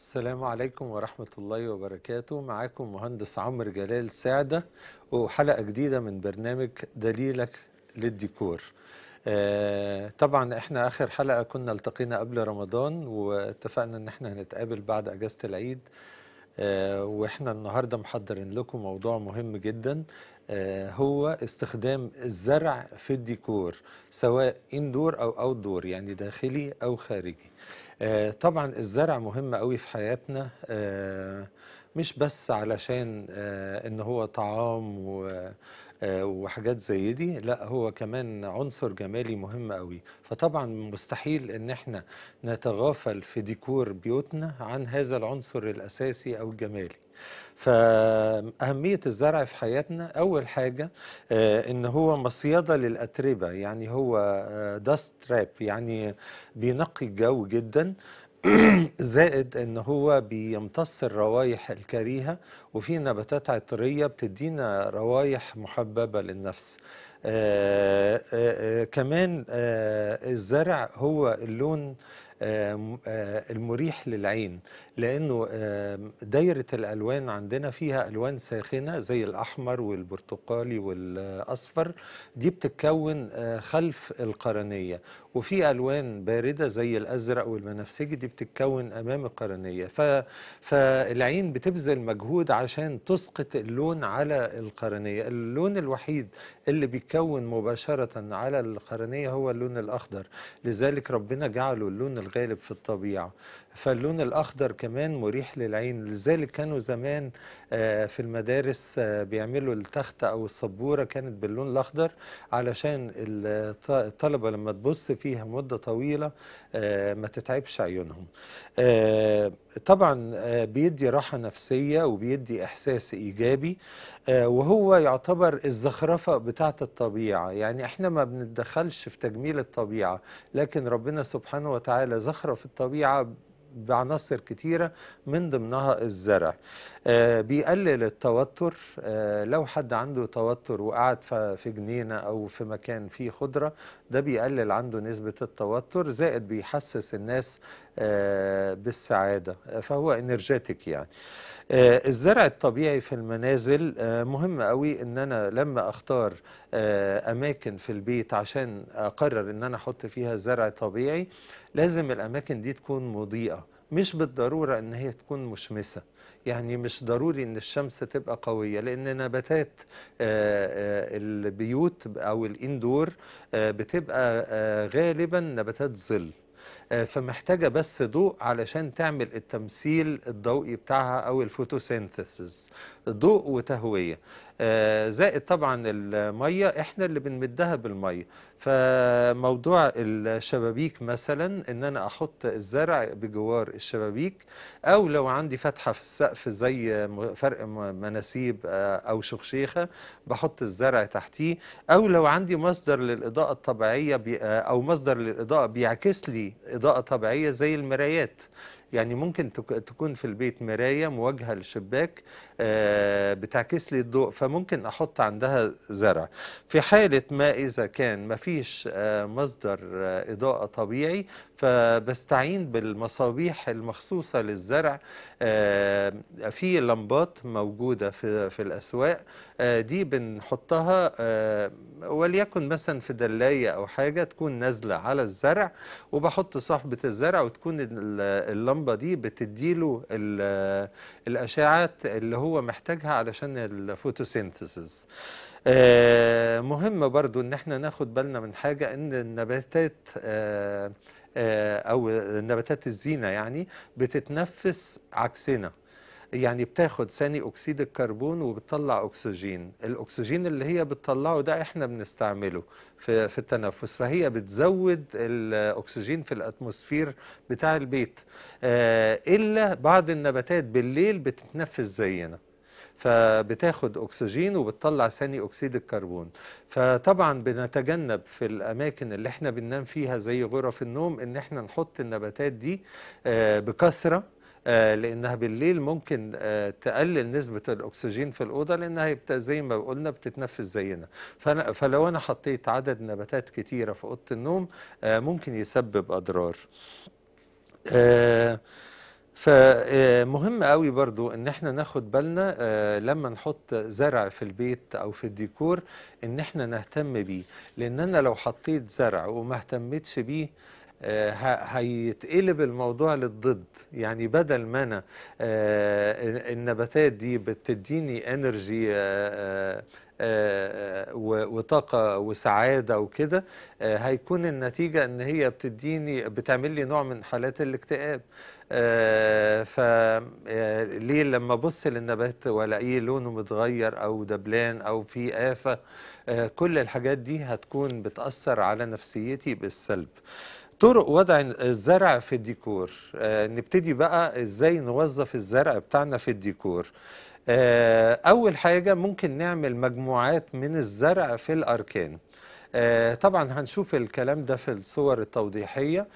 السلام عليكم ورحمة الله وبركاته معاكم مهندس عمرو جلال سعدة وحلقة جديدة من برنامج دليلك للديكور آه طبعا احنا اخر حلقة كنا التقينا قبل رمضان واتفقنا ان احنا هنتقابل بعد اجازة العيد آه واحنا النهاردة محضرين لكم موضوع مهم جدا آه، هو استخدام الزرع في الديكور سواء اندور او اوت دور يعني داخلي او خارجي آه، طبعا الزرع مهم قوي في حياتنا آه، مش بس علشان آه، ان هو طعام و آه، وحاجات زي دي لا هو كمان عنصر جمالي مهم قوي فطبعا مستحيل ان احنا نتغافل في ديكور بيوتنا عن هذا العنصر الاساسي او الجمالي فأهمية الزرع في حياتنا أول حاجة آه، إن هو مصيدة للأتربة يعني هو داست آه، تراب يعني بينقي الجو جدا زائد ان هو بيمتص الروايح الكريهه وفي نباتات عطريه بتدينا روايح محببه للنفس آآ آه، آآ آه، آه، كمان آآ الزرع هو اللون المريح للعين لانه دايره الالوان عندنا فيها الوان ساخنه زي الاحمر والبرتقالي والاصفر دي بتتكون خلف القرنيه وفي الوان بارده زي الازرق والبنفسجي دي بتتكون امام القرنيه ف... فالعين بتبذل مجهود عشان تسقط اللون على القرنيه اللون الوحيد اللي بيتكون مباشره على القرنيه هو اللون الاخضر لذلك ربنا جعله اللون الغالب في الطبيعه فاللون الأخضر كمان مريح للعين لذلك كانوا زمان آه، في المدارس آه، بيعملوا التخت أو السبورة كانت باللون الأخضر علشان الطلبة لما تبص فيها مدة طويلة آه، ما تتعبش عيونهم طبعا بيدي راحة نفسية وبيدي إحساس إيجابي وهو يعتبر الزخرفة بتاعة الطبيعة يعني احنا ما بنتدخلش في تجميل الطبيعة لكن ربنا سبحانه وتعالى زخرف الطبيعة بعناصر كتيرة من ضمنها الزرع آه، بيقلل التوتر آه، لو حد عنده توتر وقعد في جنينة أو في مكان فيه خضرة ده بيقلل عنده نسبة التوتر زائد بيحسس الناس آه، بالسعادة آه، فهو انرجيتك يعني آه، الزرع الطبيعي في المنازل مهم قوي ان انا لما اختار اماكن في البيت عشان اقرر ان انا احط فيها زرع طبيعي لازم الاماكن دي تكون مضيئة مش بالضرورة ان هي تكون مشمسة يعني مش ضروري ان الشمس تبقى قوية لان نباتات البيوت او الاندور بتبقى غالبا نباتات ظل آه، فمحتاجة بس ضوء علشان تعمل التمثيل الضوئي بتاعها أو الفوتوسينثيسز ضوء وتهوية آه، زائد طبعا المية احنا اللي بنمدها بالمية فموضوع الشبابيك مثلا ان انا احط الزرع بجوار الشبابيك او لو عندي فتحة في السقف زي فرق مناسيب آه، او شخشيخة بحط الزرع تحتيه او لو عندي مصدر للاضاءة الطبيعية آه، او مصدر للاضاءة بيعكس لي اضاءة طبيعية زي المرايات يعني ممكن تكون في البيت مراية مواجهة للشباك آه، بتعكس لي الضوء فممكن أحط عندها زرع في حالة ما إذا كان ما فيش آه، مصدر آه، إضاءة طبيعي فبستعين بالمصابيح المخصوصة للزرع في لمبات موجودة في, في الأسواق دي بنحطها وليكن مثلا في دلاية أو حاجة تكون نازلة على الزرع وبحط صاحبة الزرع وتكون اللمبة اللمبه دي بتديله الاشعات اللي هو محتاجها علشان الفوتوسينثيسيس آه، مهم برضو ان احنا ناخد بالنا من حاجه ان النباتات آه، آه، او نباتات الزينه يعني بتتنفس عكسنا يعني بتاخد ثاني اكسيد الكربون وبتطلع اكسجين الاكسجين اللي هي بتطلعه ده احنا بنستعمله في, في التنفس فهي بتزود الاكسجين في الاتموسفير بتاع البيت آه، الا بعض النباتات بالليل بتتنفس زينا فبتاخد اكسجين وبتطلع ثاني اكسيد الكربون فطبعا بنتجنب في الاماكن اللي احنا بننام فيها زي غرف النوم ان احنا نحط النباتات دي آه، بكثره آه، لانها بالليل ممكن آه، تقلل نسبه الاكسجين في الاوضه لانها زي ما قلنا بتتنفس زينا فلو انا حطيت عدد نباتات كتيره في اوضه النوم آه، ممكن يسبب اضرار فمهم قوي برضو ان احنا ناخد بالنا لما نحط زرع في البيت او في الديكور ان احنا نهتم بيه لان انا لو حطيت زرع وما اهتمتش بيه آه، هيتقلب الموضوع للضد يعني بدل ما انا آه، النباتات دي بتديني انرجي آه، وطاقة وسعادة وكده هيكون النتيجة ان هي بتديني بتعمل لي نوع من حالات الاكتئاب فليه لما ابص للنبات والاقيه لونه متغير او دبلان او في آفة كل الحاجات دي هتكون بتأثر على نفسيتي بالسلب طرق وضع الزرع في الديكور آه، نبتدي بقى ازاي نوظف الزرع بتاعنا في الديكور آه، اول حاجه ممكن نعمل مجموعات من الزرع في الاركان آه، طبعا هنشوف الكلام ده في الصور التوضيحيه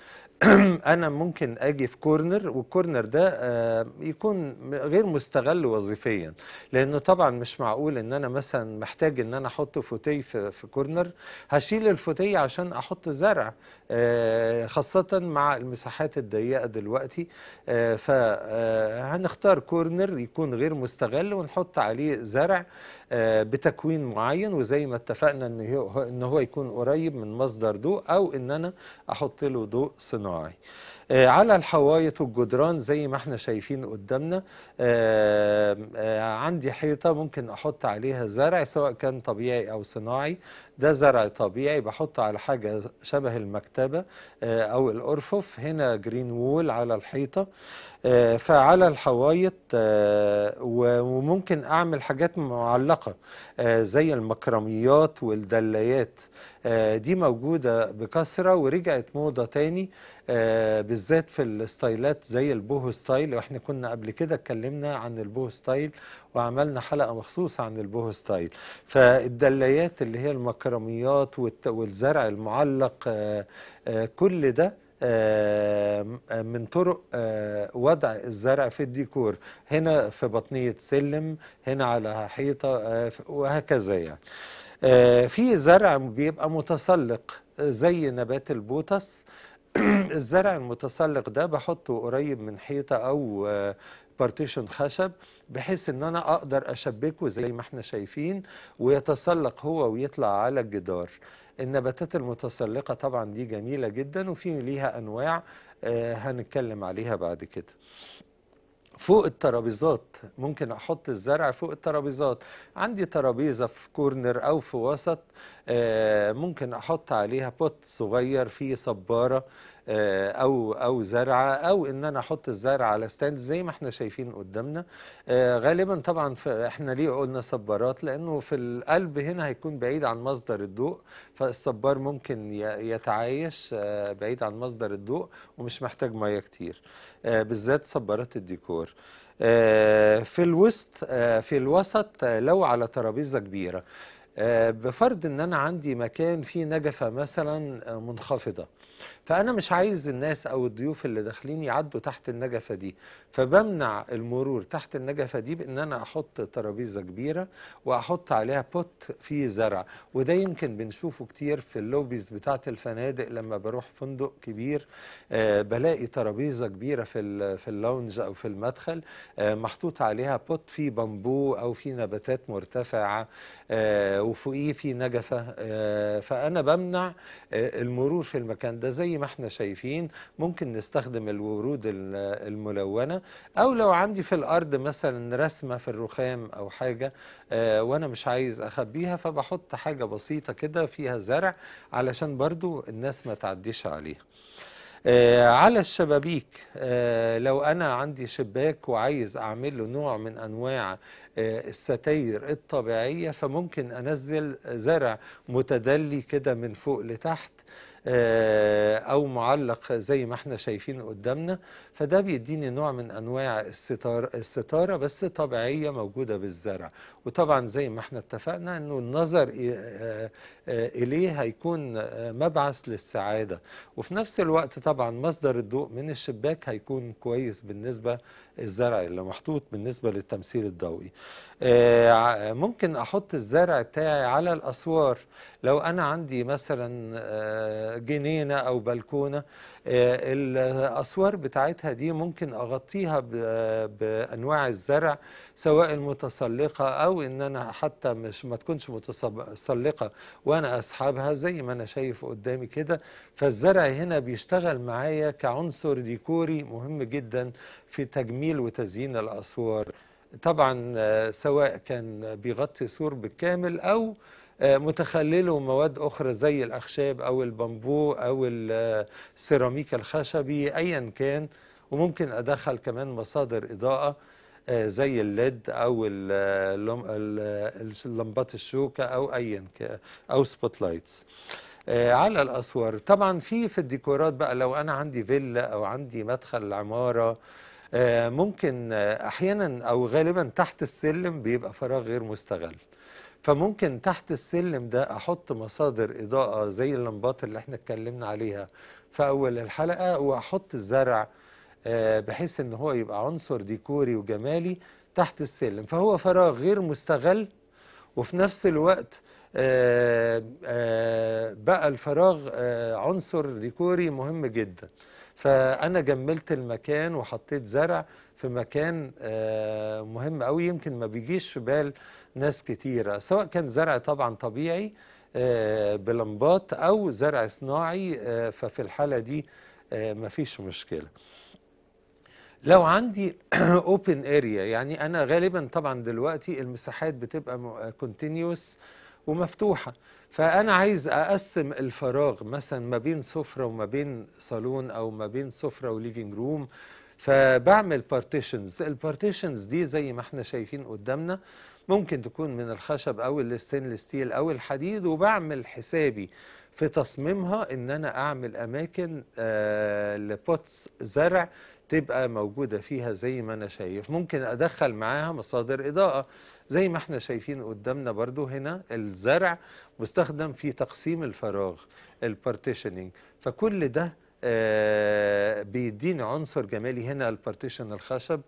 انا ممكن اجي في كورنر والكورنر ده آه، يكون غير مستغل وظيفيا لانه طبعا مش معقول ان انا مثلا محتاج ان انا احط فوتي في, في كورنر هشيل الفوتي عشان احط زرع آه، خاصه مع المساحات الضيقه دلوقتي آه، فهنختار كورنر يكون غير مستغل ونحط عليه زرع آه، بتكوين معين وزي ما اتفقنا ان ان هو يكون قريب من مصدر ضوء او ان انا احط له ضوء صناعي آه، على الحوايط والجدران زي ما احنا شايفين قدامنا آه، عندي حيطه ممكن احط عليها زرع سواء كان طبيعي او صناعي ده زرع طبيعي بحط على حاجة شبه المكتبة آه، أو الأرفف هنا جرين وول على الحيطة آه، فعلى الحوايط آه، وممكن أعمل حاجات معلقة زي المكرميات والدلايات دي موجودة بكثرة ورجعت موضة تاني بالذات في الستايلات زي البوهو ستايل واحنا كنا قبل كده اتكلمنا عن البوهو ستايل وعملنا حلقة مخصوصة عن البوهو ستايل فالدلايات اللي هي المكرميات الكراميات والزرع المعلق آه، آه، كل ده آه، من طرق وضع الزرع في الديكور هنا في بطنية سلم هنا على حيطة وهكذا يعني في زرع بيبقى متسلق زي نبات البوتس الزرع المتسلق ده بحطه قريب من حيطة أو بارتيشن خشب بحيث ان انا اقدر اشبكه زي ما احنا شايفين ويتسلق هو ويطلع على الجدار النباتات المتسلقة طبعا دي جميلة جدا وفي ليها انواع آه، هنتكلم عليها بعد كده فوق الترابيزات ممكن احط الزرع فوق الترابيزات عندي ترابيزه في كورنر او في وسط آه، ممكن احط عليها بوت صغير فيه صباره آه، او او زرعه او ان انا احط الزرع على ستاند زي ما احنا شايفين قدامنا آه، غالبا طبعا احنا ليه قلنا صبارات لانه في القلب هنا هيكون بعيد عن مصدر الضوء فالصبار ممكن يتعايش آه، بعيد عن مصدر الضوء ومش محتاج ميه كتير بالذات صبارات الديكور في الوسط في الوسط لو على ترابيزه كبيره بفرض ان انا عندي مكان فيه نجفه مثلا منخفضه فأنا مش عايز الناس أو الضيوف اللي داخلين يعدوا تحت النجفة دي فبمنع المرور تحت النجفة دي بأن أنا أحط ترابيزة كبيرة وأحط عليها بوت فيه زرع وده يمكن بنشوفه كتير في اللوبيز بتاعة الفنادق لما بروح فندق كبير آه بلاقي ترابيزة كبيرة في في اللونج أو في المدخل آه محطوط عليها بوت فيه بامبو أو فيه نباتات مرتفعة آه وفوقيه فيه نجفة آه، فأنا بمنع آه، المرور في المكان ده زي زي ما احنا شايفين ممكن نستخدم الورود الملونة أو لو عندي في الأرض مثلا رسمة في الرخام أو حاجة آه، وأنا مش عايز أخبيها فبحط حاجة بسيطة كده فيها زرع علشان برضو الناس ما تعديش عليها آه على الشبابيك آه لو أنا عندي شباك وعايز أعمل له نوع من أنواع آه الستاير الطبيعية فممكن أنزل زرع متدلي كده من فوق لتحت آه، أو معلق زي ما احنا شايفين قدامنا فده بيديني نوع من أنواع الستارة, الستارة بس طبيعية موجودة بالزرع وطبعا زي ما احنا اتفقنا أنه النظر آه، آه، إليه هيكون آه، مبعث للسعادة وفي نفس الوقت طبعا مصدر الضوء من الشباك هيكون كويس بالنسبة الزرع اللي محطوط بالنسبة للتمثيل الضوئي آه، ممكن أحط الزرع بتاعي على الأسوار لو أنا عندي مثلا جنينة أو بلكونة آه، الأسوار بتاعتها دي ممكن أغطيها بأنواع الزرع سواء متسلقة أو إن أنا حتى مش ما تكونش متسلقة وأنا أسحبها زي ما أنا شايف قدامي كده فالزرع هنا بيشتغل معايا كعنصر ديكوري مهم جدا في تجميل وتزيين الأسوار طبعا آه، سواء كان بيغطي سور بالكامل أو آه، متخلله مواد أخرى زي الأخشاب أو البامبو أو السيراميك الخشبي أيا كان وممكن أدخل كمان مصادر إضاءة آه، زي الليد أو اللمبات الشوكة أو أيا كان أو سبوت لايتس آه، على الأسوار طبعا في في الديكورات بقى لو أنا عندي فيلا أو عندي مدخل العمارة ممكن أحيانا أو غالبا تحت السلم بيبقى فراغ غير مستغل فممكن تحت السلم ده احط مصادر اضاءه زي اللمبات اللي احنا اتكلمنا عليها في اول الحلقه واحط الزرع آه، بحيث ان هو يبقى عنصر ديكوري وجمالي تحت السلم فهو فراغ غير مستغل وفي نفس الوقت آه، آه، بقى الفراغ عنصر ديكوري مهم جدا فأنا جملت المكان وحطيت زرع في مكان مهم قوي يمكن ما بيجيش في بال ناس كتيرة سواء كان زرع طبعا طبيعي آه، بلمبات أو زرع صناعي آه، ففي الحالة دي آه، مفيش مشكلة لو عندي اوبن اريا يعني انا غالبا طبعا دلوقتي المساحات بتبقى كونتينيوس ومفتوحه فانا عايز اقسم الفراغ مثلا ما بين سفره وما بين صالون او ما بين سفره وليفينج روم فبعمل بارتيشنز البارتيشنز دي زي ما احنا شايفين قدامنا ممكن تكون من الخشب أو الستينلس ستيل أو الحديد وبعمل حسابي في تصميمها ان انا اعمل اماكن آه لبوتس زرع تبقى موجوده فيها زي ما انا شايف ممكن ادخل معاها مصادر اضاءه زي ما احنا شايفين قدامنا برضو هنا الزرع مستخدم في تقسيم الفراغ البارتيشننج فكل ده آه بيديني عنصر جمالي هنا البارتيشن الخشب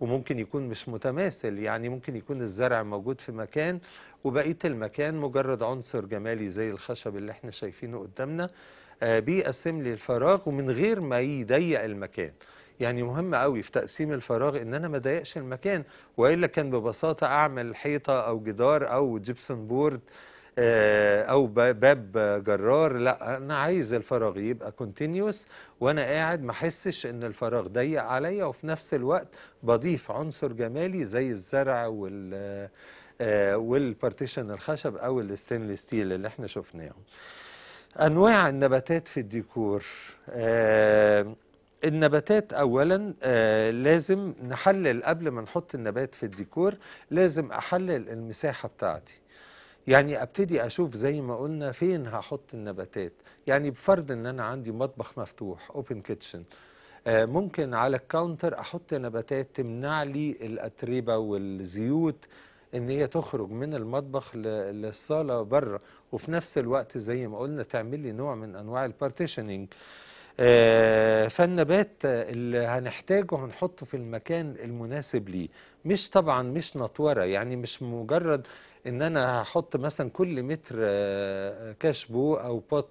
وممكن يكون مش متماثل يعني ممكن يكون الزرع موجود في مكان وبقية المكان مجرد عنصر جمالي زي الخشب اللي احنا شايفينه قدامنا آه، بيقسم لي الفراغ ومن غير ما يضيق المكان يعني مهم قوي في تقسيم الفراغ ان انا ما ضايقش المكان والا كان ببساطه اعمل حيطه او جدار او جبسن بورد آه، او باب جرار لا انا عايز الفراغ يبقى كونتينيوس وانا قاعد ما احسش ان الفراغ ضيق عليا وفي نفس الوقت بضيف عنصر جمالي زي الزرع وال آه، والبارتيشن الخشب او الستينلي ستيل اللي احنا شفناهم انواع النباتات في الديكور آه، النباتات اولا لازم نحلل قبل ما نحط النبات في الديكور لازم احلل المساحه بتاعتي يعني ابتدي اشوف زي ما قلنا فين هحط النباتات يعني بفرض ان انا عندي مطبخ مفتوح اوبن آه، كيتشن ممكن على الكاونتر احط نباتات تمنع لي الاتربه والزيوت ان هي تخرج من المطبخ للصاله بره وفي نفس الوقت زي ما قلنا تعمل لي نوع من انواع البارتيشننج آه، فالنبات اللي هنحتاجه هنحطه في المكان المناسب ليه مش طبعا مش نطوره يعني مش مجرد ان انا هحط مثلا كل متر آه، كاشبو او بوت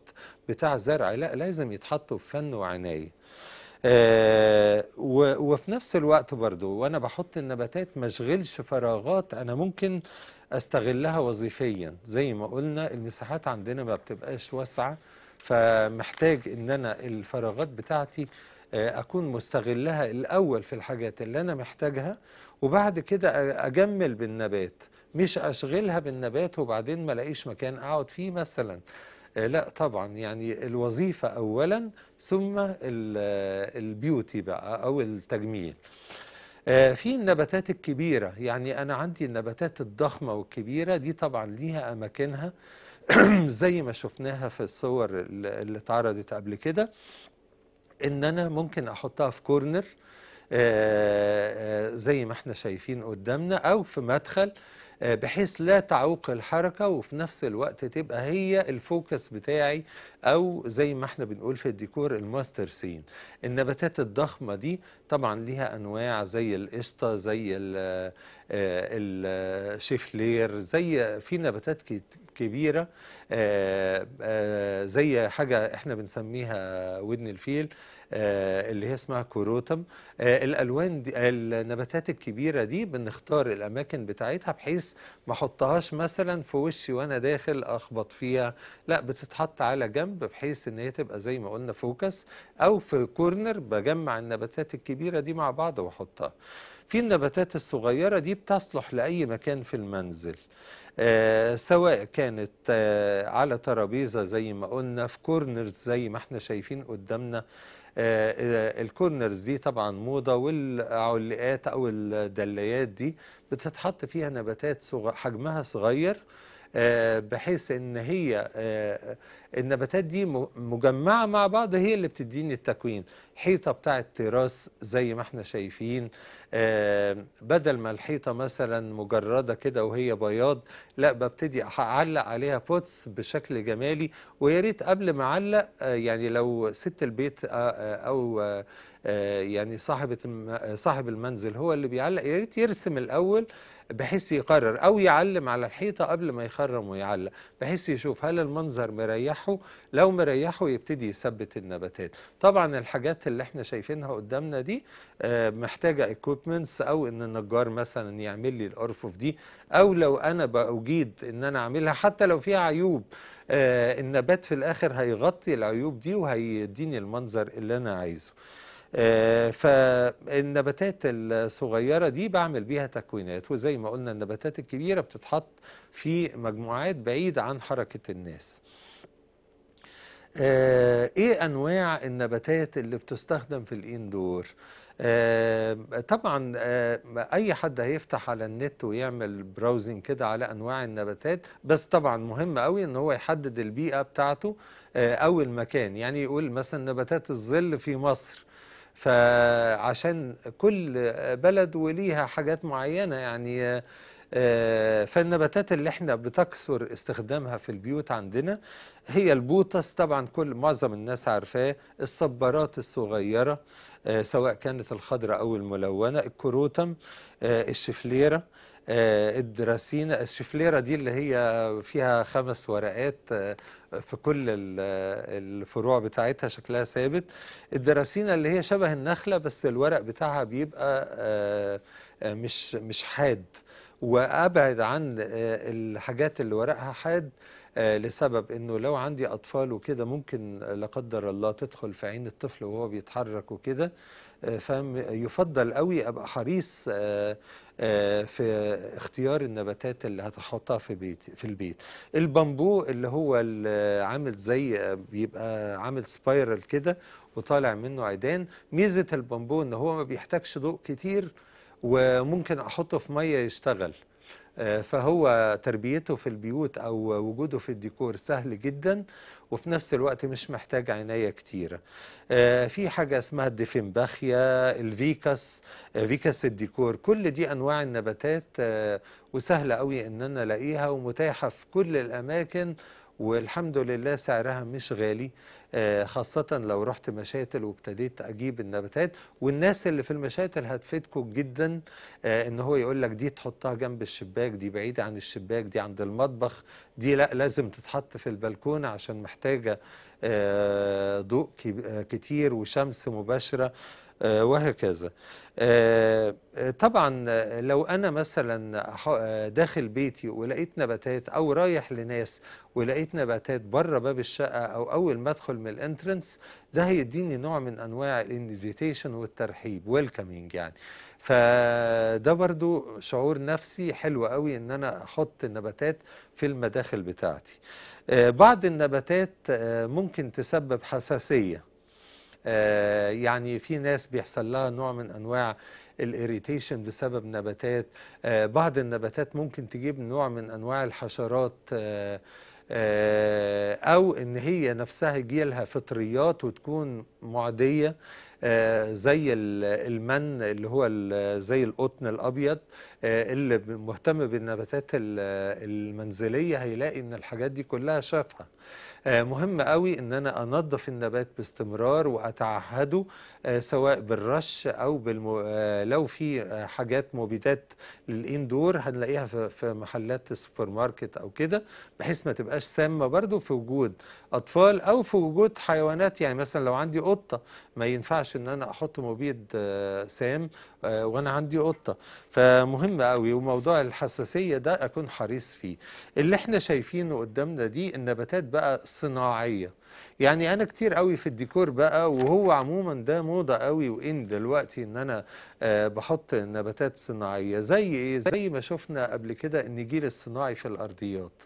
بتاع زرع لا لازم يتحطوا بفن وعنايه آه، وفي نفس الوقت برضو وانا بحط النباتات ما اشغلش فراغات انا ممكن استغلها وظيفيا زي ما قلنا المساحات عندنا ما بتبقاش واسعه فمحتاج ان انا الفراغات بتاعتي آه، اكون مستغلها الاول في الحاجات اللي انا محتاجها وبعد كده اجمل بالنبات مش اشغلها بالنبات وبعدين ما الاقيش مكان اقعد فيه مثلا آه، لا طبعا يعني الوظيفه اولا ثم البيوتي بقى او التجميل آه، في النباتات الكبيره يعني انا عندي النباتات الضخمه والكبيره دي طبعا ليها اماكنها زي ما شفناها في الصور اللي اتعرضت قبل كده ان انا ممكن احطها في كورنر آه، آه، زي ما احنا شايفين قدامنا او في مدخل آه، بحيث لا تعوق الحركة وفي نفس الوقت تبقى هي الفوكس بتاعي أو زي ما احنا بنقول في الديكور الماستر سين النباتات الضخمة دي طبعا ليها أنواع زي القشطة زي الشيفلير زي في نباتات كبيره آه، آه، زي حاجه احنا بنسميها ودن الفيل آه، اللي هي اسمها كوروتم الالوان دي النباتات الكبيره دي بنختار الاماكن بتاعتها بحيث ما احطهاش مثلا في وشي وانا داخل اخبط فيها لا بتتحط على جنب بحيث ان هي تبقى زي ما قلنا فوكس او في كورنر بجمع النباتات الكبيره دي مع بعض واحطها في النباتات الصغيرة دي بتصلح لأي مكان في المنزل آه سواء كانت آه على ترابيزة زي ما قلنا في كورنرز زي ما احنا شايفين قدامنا آه, آه، الكورنرز دي طبعا موضة والعلقات أو الدلايات دي بتتحط فيها نباتات صغ... حجمها صغير آه، بحيث ان هي آه، النباتات دي مجمعه مع بعض هي اللي بتديني التكوين حيطه بتاعه تراس زي ما احنا شايفين آه، بدل ما الحيطه مثلا مجرده كده وهي بياض لا ببتدي اعلق عليها بوتس بشكل جمالي ويا ريت قبل ما اعلق يعني لو ست البيت او يعني صاحبه صاحب المنزل هو اللي بيعلق يا ريت يرسم الاول بحيث يقرر أو يعلم على الحيطة قبل ما يخرم ويعلق بحيث يشوف هل المنظر مريحه لو مريحه يبتدي يثبت النباتات طبعا الحاجات اللي احنا شايفينها قدامنا دي آه، محتاجة اكويبمنتس أو إن النجار مثلا يعمل لي الأرفف دي أو لو أنا بأجيد إن أنا أعملها حتى لو فيها عيوب آه، النبات في الآخر هيغطي العيوب دي وهيديني المنظر اللي أنا عايزه آه، فالنباتات الصغيرة دي بعمل بيها تكوينات وزي ما قلنا النباتات الكبيرة بتتحط في مجموعات بعيد عن حركة الناس آه، ايه انواع النباتات اللي بتستخدم في الاندور آه طبعا آه اي حد هيفتح على النت ويعمل براوزنج كده على انواع النباتات بس طبعا مهم قوي ان هو يحدد البيئه بتاعته آه او المكان يعني يقول مثلا نباتات الظل في مصر فعشان كل بلد وليها حاجات معينة يعني آه، فالنباتات اللي احنا بتكثر استخدامها في البيوت عندنا هي البوتس طبعا كل معظم الناس عارفاه الصبارات الصغيرة آه، سواء كانت الخضراء أو الملونة الكروتم آه، الشفليرة آه، الدراسينا الشفليرة دي اللي هي فيها خمس ورقات آه، في كل الفروع بتاعتها شكلها ثابت الدراسينا اللي هي شبه النخلة بس الورق بتاعها بيبقى آه، مش مش حاد وابعد عن الحاجات اللي ورقها حاد لسبب انه لو عندي اطفال وكده ممكن لا قدر الله تدخل في عين الطفل وهو بيتحرك وكده فيفضل قوي ابقى حريص آه، في اختيار النباتات اللي هتحطها في بيت في البيت البامبو اللي هو اللي عامل زي بيبقى عامل سبايرال كده وطالع منه عيدان ميزه البامبو ان هو ما بيحتاجش ضوء كتير وممكن احطه في ميه يشتغل فهو تربيته في البيوت أو وجوده في الديكور سهل جدا وفي نفس الوقت مش محتاج عناية كتيرة آه، في حاجة اسمها الديفنباخيا الفيكاس آه، فيكاس الديكور كل دي أنواع النباتات آه، وسهلة قوي إن أنا ألاقيها ومتاحة في كل الأماكن والحمد لله سعرها مش غالي آه، خاصة لو رحت مشاتل وابتديت أجيب النباتات والناس اللي في المشاتل هتفيدكم جدا آه، إن هو يقول لك دي تحطها جنب الشباك دي بعيدة عن الشباك دي عند المطبخ دي لا لازم تتحط في البلكونة عشان محتاجة آه، ضوء كتير وشمس مباشرة آه، وهكذا آه، آه، طبعا لو أنا مثلا داخل بيتي ولقيت نباتات أو رايح لناس ولقيت نباتات بره باب الشقة أو أول ما أدخل من الانترنس ده هيديني نوع من أنواع الانفيتيشن والترحيب ويلكمينج يعني فده برضو شعور نفسي حلو قوي ان انا احط النباتات في المداخل بتاعتي بعض النباتات ممكن تسبب حساسية آه، يعني في ناس بيحصل لها نوع من انواع الاريتيشن بسبب نباتات آه، بعض النباتات ممكن تجيب نوع من انواع الحشرات آه، او ان هي نفسها جيلها فطريات وتكون معديه زي المن اللي هو زي القطن الابيض اللي مهتم بالنباتات المنزليه هيلاقي ان الحاجات دي كلها شافها آه، مهم قوي ان انا انظف النبات باستمرار واتعهده آه، سواء بالرش او بالم... آه، لو في حاجات مبيدات للاندور هنلاقيها في محلات السوبر ماركت او كده بحيث ما تبقاش سامه برضو في وجود اطفال او في وجود حيوانات يعني مثلا لو عندي قطه ما ينفعش ان انا احط مبيد سام وانا عندي قطه فمهم قوي وموضوع الحساسيه ده اكون حريص فيه اللي احنا شايفينه قدامنا دي النباتات بقى صناعيه يعني انا كتير قوي في الديكور بقى وهو عموما ده موضه قوي وان دلوقتي ان انا آه، بحط نباتات صناعيه زي ايه زي ما شفنا قبل كده النجيل الصناعي في الارضيات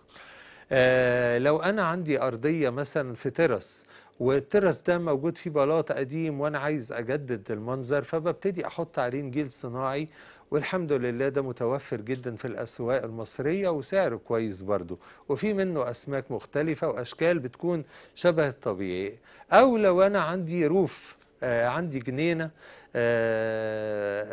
آه لو انا عندي ارضيه مثلا في ترس والترس ده موجود فيه بلاط قديم وانا عايز اجدد المنظر فببتدي احط عليه نجيل صناعي والحمد لله ده متوفر جدا في الاسواق المصريه وسعره كويس برضه وفي منه اسماك مختلفه واشكال بتكون شبه الطبيعي او لو انا عندي روف آه عندي جنينه آه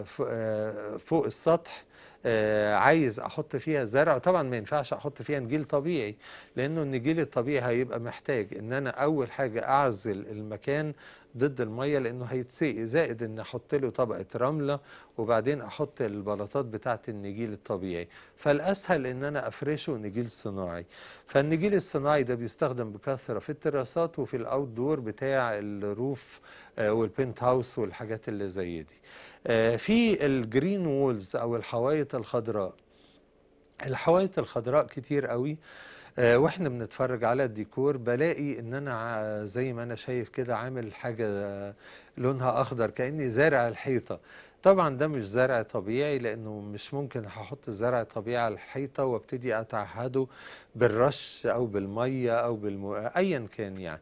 آه, آه، فوق السطح آه، عايز احط فيها زرع طبعا ما ينفعش احط فيها نجيل طبيعي لانه النجيل الطبيعي هيبقى محتاج ان انا اول حاجه اعزل المكان ضد الميه لانه هيتسقي زائد ان احط له طبقه رمله وبعدين احط البلاطات بتاعه النجيل الطبيعي فالاسهل ان انا افرشه نجيل صناعي فالنجيل الصناعي ده بيستخدم بكثره في التراسات وفي الاوت دور بتاع الروف آه، والبنت هاوس والحاجات اللي زي دي آه، في الجرين وولز او الحوايط الخضراء الحوايط الخضراء كتير قوي آه، واحنا بنتفرج على الديكور بلاقي ان انا زي ما انا شايف كده عامل حاجه لونها اخضر كاني زارع الحيطه طبعا ده مش زرع طبيعي لانه مش ممكن هحط الزرع الطبيعي على الحيطه وابتدي اتعهده بالرش او بالميه او بالمو... ايا كان يعني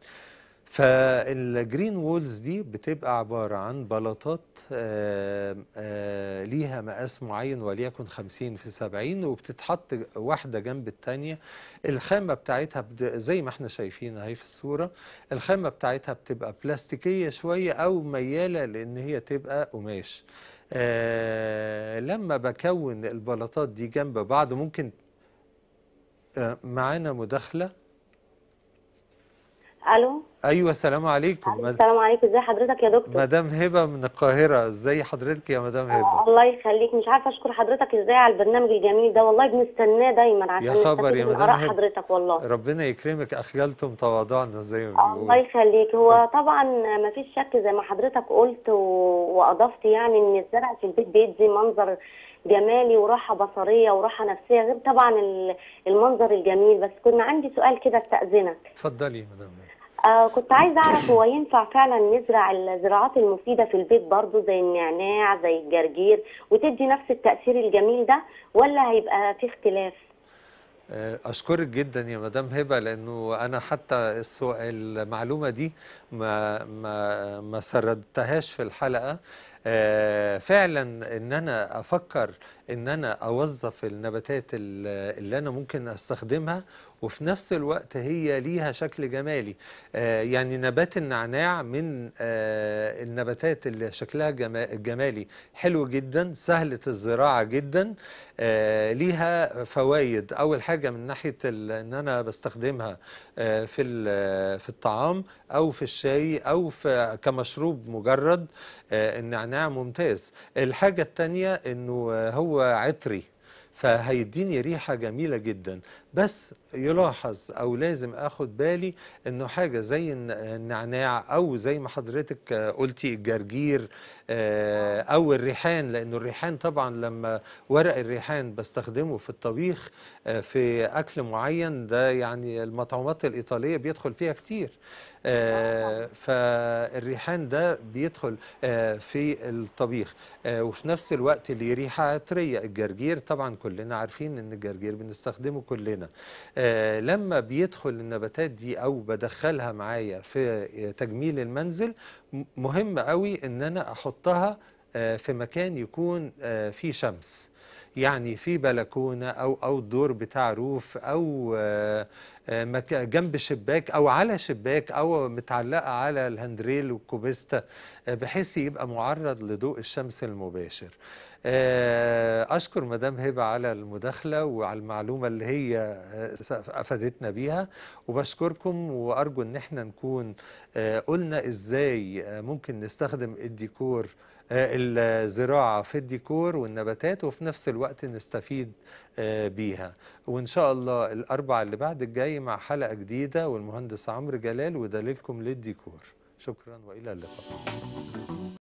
فالجرين وولز دي بتبقى عبارة عن بلاطات آآ آآ ليها مقاس معين وليكن 50 في 70 وبتتحط واحدة جنب التانية الخامة بتاعتها زي ما احنا شايفين اهي في الصورة الخامة بتاعتها بتبقى بلاستيكية شوية أو ميالة لأن هي تبقى قماش آه، لما بكون البلاطات دي جنب بعض ممكن آه، معانا مداخلة الو ايوه السلام عليكم السلام عليكم ازي حضرتك يا دكتور مدام هبه من القاهره ازي حضرتك يا مدام هبه الله يخليك مش عارفه اشكر حضرتك ازاي على البرنامج الجميل ده والله بنستناه دايما عشان يا خبر يا مدام هبه حضرتك والله ربنا يكرمك اخجلتم تواضعنا زي ما بيقولوا الله يخليك هو طبعا ما فيش شك زي ما حضرتك قلت و... واضفت يعني ان الزرع في البيت بيدي منظر جمالي وراحه بصريه وراحه نفسيه غير طبعا المنظر الجميل بس كنا عندي سؤال كده استاذنك اتفضلي يا مدام هبه آه كنت عايزه اعرف هو ينفع فعلا نزرع الزراعات المفيده في البيت برضو زي النعناع زي الجرجير وتدي نفس التاثير الجميل ده ولا هيبقى في اختلاف آه، اشكرك جدا يا مدام هبه لانه انا حتى المعلومه دي ما ما ما سردتهاش في الحلقه آه، فعلا ان انا افكر ان انا اوظف النباتات اللي انا ممكن استخدمها وفي نفس الوقت هي ليها شكل جمالي آه، يعني نبات النعناع من آه، النباتات اللي شكلها جمالي حلو جدا سهلة الزراعة جدا آه، ليها فوايد أول حاجة من ناحية أن أنا بستخدمها في في الطعام أو في الشاي أو في كمشروب مجرد النعناع ممتاز الحاجة الثانية أنه هو جو عطري فهيديني ريحة جميلة جدا بس يلاحظ أو لازم أخد بالي أنه حاجة زي النعناع أو زي ما حضرتك قلتي الجرجير آه، أو الريحان لأنه الريحان طبعا لما ورق الريحان بستخدمه في الطبيخ آه، في أكل معين ده يعني المطعومات الإيطالية بيدخل فيها كتير آه، فالريحان ده بيدخل آه، في الطبيخ آه، وفي نفس الوقت ليه ريحه عطريه الجرجير طبعا كلنا عارفين ان الجرجير بنستخدمه كلنا لما بيدخل النباتات دي او بدخلها معايا في تجميل المنزل مهم قوي ان انا احطها آه، في مكان يكون آه، فيه شمس يعني في بلكونه او او دور بتاع روف او آه، جنب شباك او على شباك او متعلقه على الهندريل والكوبيستا بحيث يبقى معرض لضوء الشمس المباشر اشكر مدام هبه على المداخله وعلى المعلومه اللي هي افادتنا بيها وبشكركم وارجو ان احنا نكون قلنا ازاي ممكن نستخدم الديكور آه، الزراعة في الديكور والنباتات وفي نفس الوقت نستفيد آه، بيها وإن شاء الله الأربع اللي بعد الجاي مع حلقة جديدة والمهندس عمرو جلال ودليلكم للديكور شكرا وإلى اللقاء